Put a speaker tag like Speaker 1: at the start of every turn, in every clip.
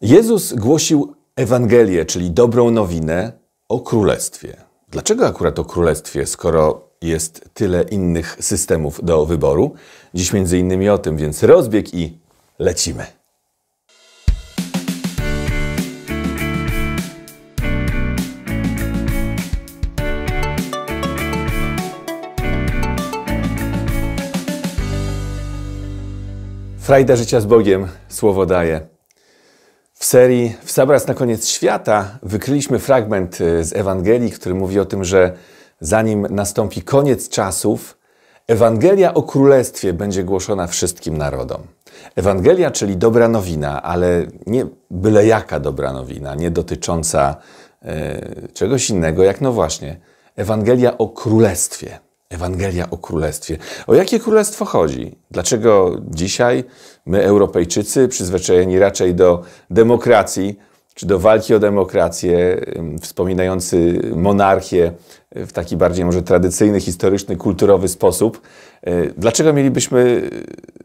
Speaker 1: Jezus głosił Ewangelię, czyli dobrą nowinę o królestwie. Dlaczego akurat o królestwie, skoro jest tyle innych systemów do wyboru? Dziś między innymi o tym, więc rozbieg i lecimy. Frajda życia z Bogiem, słowo daje. W serii W na koniec świata wykryliśmy fragment y, z Ewangelii, który mówi o tym, że zanim nastąpi koniec czasów, Ewangelia o Królestwie będzie głoszona wszystkim narodom. Ewangelia, czyli dobra nowina, ale nie byle jaka dobra nowina, nie dotycząca e, czegoś innego, jak no właśnie Ewangelia o Królestwie. Ewangelia o Królestwie. O jakie królestwo chodzi? Dlaczego dzisiaj my, Europejczycy, przyzwyczajeni raczej do demokracji, czy do walki o demokrację, wspominający monarchię w taki bardziej może tradycyjny, historyczny, kulturowy sposób. E, dlaczego mielibyśmy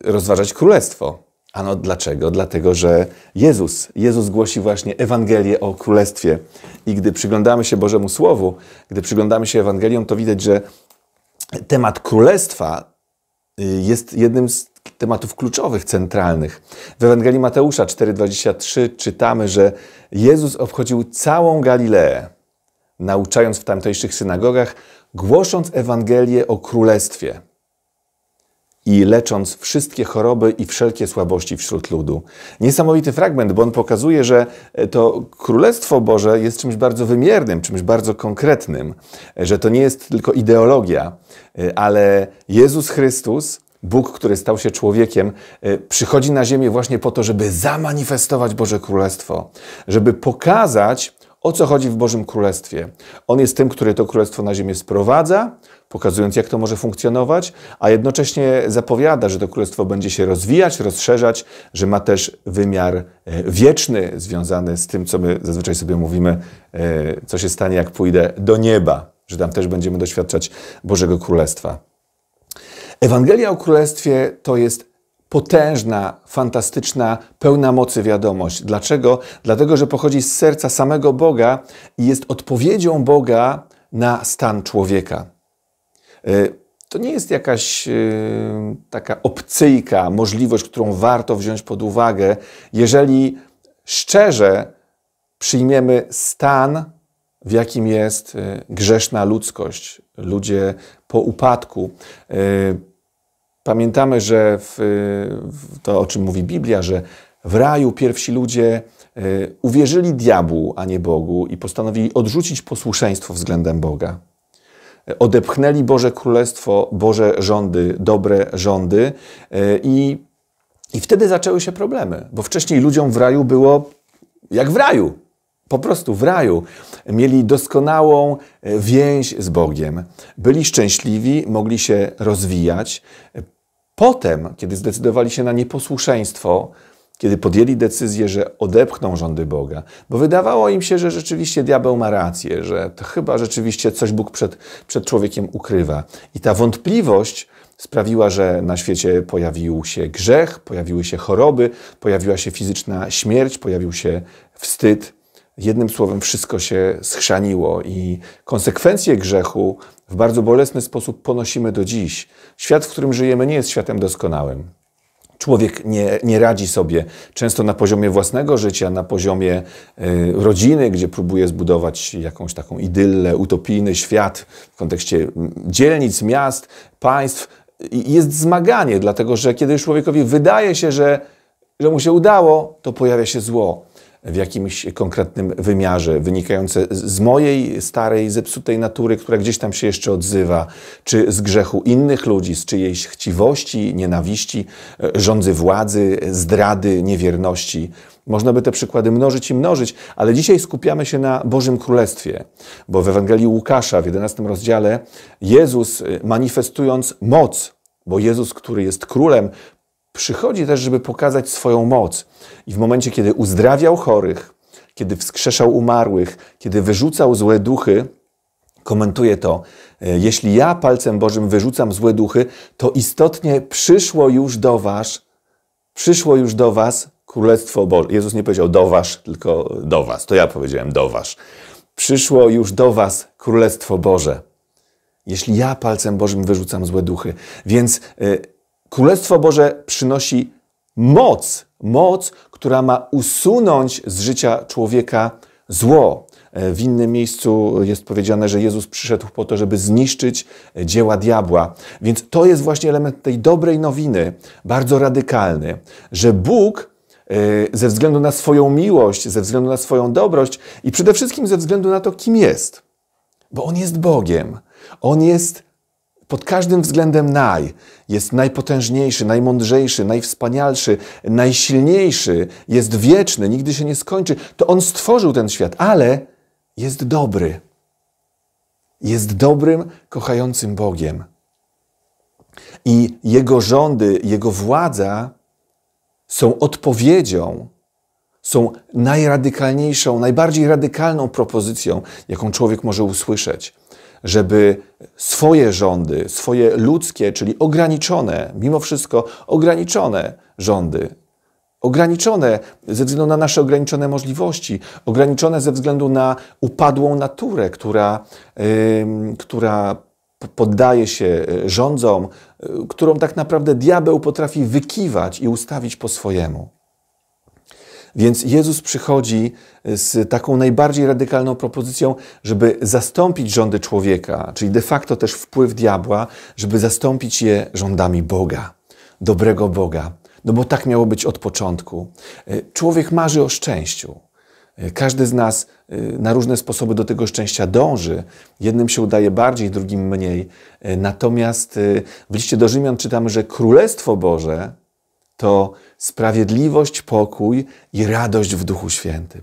Speaker 1: rozważać królestwo? Ano dlaczego? Dlatego, że Jezus, Jezus głosi właśnie Ewangelię o Królestwie. I gdy przyglądamy się Bożemu Słowu, gdy przyglądamy się Ewangeliom, to widać, że temat królestwa y, jest jednym z tematów kluczowych, centralnych. W Ewangelii Mateusza 4:23 czytamy, że Jezus obchodził całą Galileę, nauczając w tamtejszych synagogach, głosząc Ewangelię o królestwie i lecząc wszystkie choroby i wszelkie słabości wśród ludu. Niesamowity fragment, bo on pokazuje, że e, to Królestwo Boże jest czymś bardzo wymiernym, czymś bardzo konkretnym, że to nie jest tylko ideologia, e, ale Jezus Chrystus. Bóg, który stał się człowiekiem, e, przychodzi na ziemię właśnie po to, żeby zamanifestować Boże Królestwo, żeby pokazać, o co chodzi w Bożym Królestwie? On jest tym, który to królestwo na ziemię sprowadza, pokazując, jak to może funkcjonować, a jednocześnie zapowiada, że to królestwo będzie się rozwijać, rozszerzać, że ma też wymiar e, wieczny, związany z tym, co my zazwyczaj sobie mówimy, e, co się stanie, jak pójdę do nieba, że tam też będziemy doświadczać Bożego Królestwa. Ewangelia o Królestwie to jest potężna, fantastyczna, pełna mocy wiadomość. Dlaczego? Dlatego, że pochodzi z serca samego Boga i jest odpowiedzią Boga na stan człowieka. Y, to nie jest jakaś y, taka obcyjka, możliwość, którą warto wziąć pod uwagę, jeżeli szczerze przyjmiemy stan, w jakim jest y, grzeszna ludzkość, ludzie po upadku Pamiętamy, że w, y, w to, o czym mówi Biblia, że w raju pierwsi ludzie y, uwierzyli diabłu, a nie Bogu i postanowili odrzucić posłuszeństwo względem Boga. Odepchnęli Boże Królestwo, Boże rządy, dobre rządy y, i, i wtedy zaczęły się problemy, bo wcześniej ludziom w raju było jak w raju po prostu w raju mieli doskonałą e, więź z Bogiem. Byli szczęśliwi, mogli się rozwijać. Potem, kiedy zdecydowali się na nieposłuszeństwo, kiedy podjęli decyzję, że odepchną rządy Boga, bo wydawało im się, że rzeczywiście diabeł ma rację, że to chyba rzeczywiście coś Bóg przed, przed człowiekiem ukrywa. I ta wątpliwość sprawiła, że na świecie pojawił się grzech, pojawiły się choroby, pojawiła się fizyczna śmierć, pojawił się wstyd jednym słowem wszystko się schrzaniło i konsekwencje grzechu w bardzo bolesny sposób ponosimy do dziś. Świat, w którym żyjemy, nie jest światem doskonałym. Człowiek nie, nie radzi sobie często na poziomie własnego życia, na poziomie y, rodziny, gdzie próbuje zbudować jakąś taką idyllę, utopijny świat w kontekście dzielnic, miast, państw. I jest zmaganie, dlatego że kiedy człowiekowi wydaje się, że, że mu się udało, to pojawia się zło w jakimś konkretnym wymiarze, wynikające z mojej starej, zepsutej natury, która gdzieś tam się jeszcze odzywa, czy z grzechu innych ludzi, z czyjejś chciwości, nienawiści, e, rządzy władzy, zdrady, niewierności. Można by te przykłady mnożyć i mnożyć, ale dzisiaj skupiamy się na Bożym Królestwie, bo w Ewangelii Łukasza w 11 rozdziale Jezus e, manifestując moc, bo Jezus, który jest królem, Przychodzi też, żeby pokazać swoją moc. I w momencie, kiedy uzdrawiał chorych, kiedy wskrzeszał umarłych, kiedy wyrzucał złe duchy, komentuje to: e, Jeśli ja palcem Bożym wyrzucam złe duchy, to istotnie przyszło już do Was, przyszło już do Was Królestwo Boże. Jezus nie powiedział do Was, tylko do Was. To ja powiedziałem do Was. Przyszło już do Was Królestwo Boże. Jeśli ja palcem Bożym wyrzucam złe duchy. Więc e, Królestwo Boże przynosi moc, moc, która ma usunąć z życia człowieka zło. E, w innym miejscu jest powiedziane, że Jezus przyszedł po to, żeby zniszczyć e, dzieła diabła. Więc to jest właśnie element tej dobrej nowiny, bardzo radykalny, że Bóg e, ze względu na swoją miłość, ze względu na swoją dobrość i przede wszystkim ze względu na to, kim jest. Bo On jest Bogiem. On jest pod każdym względem naj. Jest najpotężniejszy, najmądrzejszy, najwspanialszy, najsilniejszy, jest wieczny, nigdy się nie skończy. To On stworzył ten świat, ale jest dobry. Jest dobrym, kochającym Bogiem. I Jego rządy, Jego władza są odpowiedzią, są najradykalniejszą, najbardziej radykalną propozycją, jaką człowiek może usłyszeć żeby swoje rządy, swoje ludzkie, czyli ograniczone, mimo wszystko ograniczone rządy, ograniczone ze względu na nasze ograniczone możliwości, ograniczone ze względu na upadłą naturę, która, yy, która poddaje się y, rządzom, y, którą tak naprawdę diabeł potrafi wykiwać i ustawić po swojemu. Więc Jezus przychodzi e, z taką najbardziej radykalną propozycją, żeby zastąpić rządy człowieka, czyli de facto też wpływ diabła, żeby zastąpić je rządami Boga, dobrego Boga. No bo tak miało być od początku. E, człowiek marzy o szczęściu. E, każdy z nas na różne sposoby do tego szczęścia dąży. Jednym się udaje bardziej, drugim mniej. Natomiast w liście do Rzymian czytamy, że Królestwo Boże to sprawiedliwość, pokój i radość w Duchu Świętym.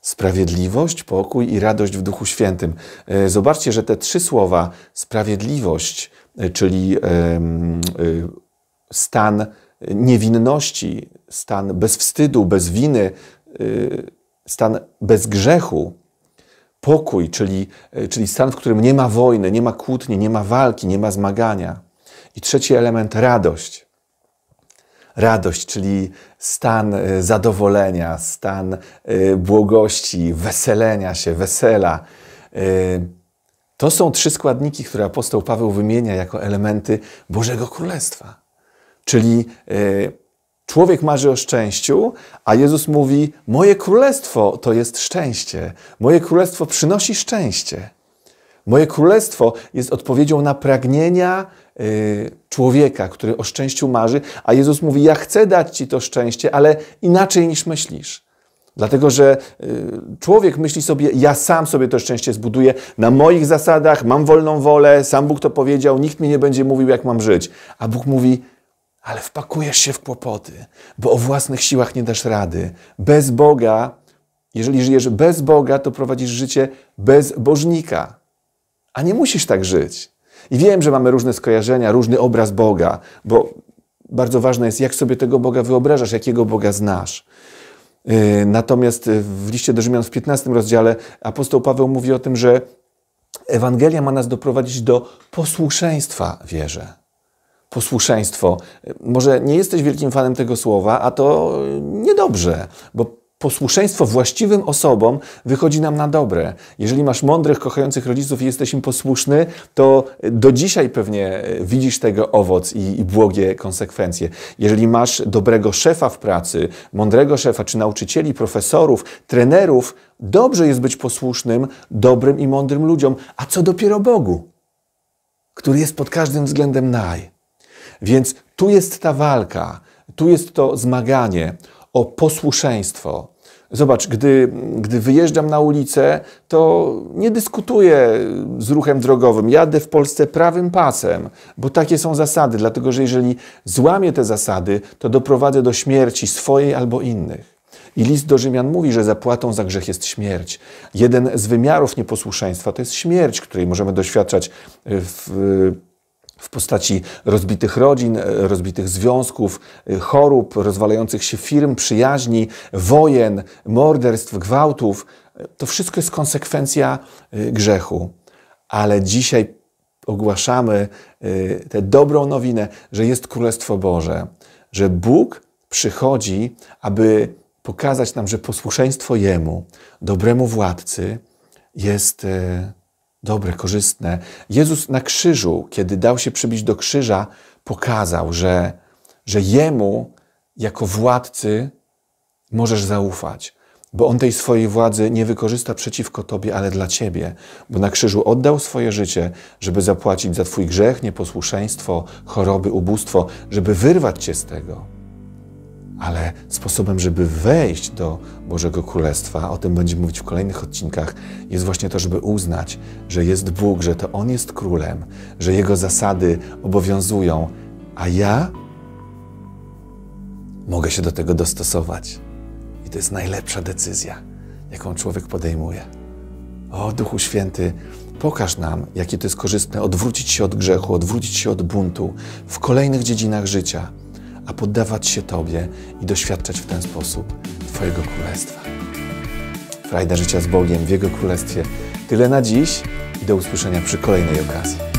Speaker 1: Sprawiedliwość, pokój i radość w Duchu Świętym. E, zobaczcie, że te trzy słowa sprawiedliwość, e, czyli e, stan niewinności, stan bez wstydu, bez winy, stan bez grzechu, pokój, czyli, czyli stan, w którym nie ma wojny, nie ma kłótni, nie ma walki, nie ma zmagania. I trzeci element radość radość, czyli stan y, zadowolenia, stan y, błogości, weselenia się, wesela. Y, to są trzy składniki, które apostoł Paweł wymienia jako elementy Bożego Królestwa. Czyli człowiek marzy o szczęściu, a Jezus mówi: Moje królestwo to jest szczęście, moje królestwo przynosi szczęście. Moje królestwo jest odpowiedzią na pragnienia y, człowieka, który o szczęściu marzy, a Jezus mówi: Ja chcę dać ci to szczęście, ale inaczej niż myślisz. Dlatego, że y, człowiek myśli sobie, ja sam sobie to szczęście zbuduję na moich zasadach, mam wolną wolę, sam Bóg to powiedział, nikt mi nie będzie mówił, jak mam żyć. A Bóg mówi, ale wpakujesz się w kłopoty, bo o własnych siłach nie dasz rady. Bez Boga, jeżeli żyjesz bez Boga, to prowadzisz życie bez Bożnika. A nie musisz tak żyć. I wiem, że mamy różne skojarzenia, różny obraz Boga, bo bardzo ważne jest, jak sobie tego Boga wyobrażasz, jakiego Boga znasz. Y, natomiast w liście do Rzymian w 15 rozdziale apostoł Paweł mówi o tym, że Ewangelia ma nas doprowadzić do posłuszeństwa wierze. Posłuszeństwo. Może nie jesteś wielkim fanem tego słowa, a to niedobrze, bo posłuszeństwo właściwym osobom wychodzi nam na dobre. Jeżeli masz mądrych, kochających rodziców i jesteś im posłuszny, to do dzisiaj pewnie e, widzisz tego owoc i, i błogie konsekwencje. Jeżeli masz dobrego szefa w pracy, mądrego szefa, czy nauczycieli, profesorów, trenerów, dobrze jest być posłusznym, dobrym i mądrym ludziom, a co dopiero Bogu, który jest pod każdym względem naj. Więc tu jest ta walka, tu jest to zmaganie o posłuszeństwo. Zobacz, gdy, gdy wyjeżdżam na ulicę, to nie dyskutuję z ruchem drogowym. Jadę w Polsce prawym pasem, bo takie są zasady, dlatego że jeżeli złamię te zasady, to doprowadzę do śmierci swojej albo innych. I list do Rzymian mówi, że zapłatą za grzech jest śmierć. Jeden z wymiarów nieposłuszeństwa to jest śmierć, której możemy doświadczać w, w postaci rozbitych rodzin, e, rozbitych związków, e, chorób, rozwalających się firm, przyjaźni, wojen, morderstw, gwałtów. E, to wszystko jest konsekwencja grzechu. Ale dzisiaj ogłaszamy tę dobrą nowinę, że jest Królestwo Boże, że Bóg przychodzi, aby pokazać nam, że posłuszeństwo Jemu, dobremu władcy, jest dobre, korzystne. Jezus na krzyżu, kiedy dał się przybić do krzyża, pokazał, że, że Jemu jako władcy możesz zaufać, bo On tej swojej władzy nie wykorzysta przeciwko Tobie, ale dla Ciebie, bo na krzyżu oddał swoje życie, żeby zapłacić za Twój grzech, nieposłuszeństwo, choroby, ubóstwo, żeby wyrwać Cię z tego ale sposobem, żeby wejść do Bożego Królestwa, o tym będziemy mówić w kolejnych odcinkach, jest właśnie to, żeby uznać, że jest Bóg, że to On jest królem, że Jego zasady obowiązują, a ja mogę się do tego dostosować. I to jest najlepsza decyzja, jaką człowiek podejmuje. O Duchu Święty, pokaż nam, jakie to jest korzystne odwrócić się od grzechu, odwrócić się od buntu w kolejnych dziedzinach życia a poddawać się Tobie i doświadczać w ten sposób Twojego Królestwa. Frajda życia z Bogiem w Jego Królestwie. Tyle na dziś i do usłyszenia przy kolejnej okazji.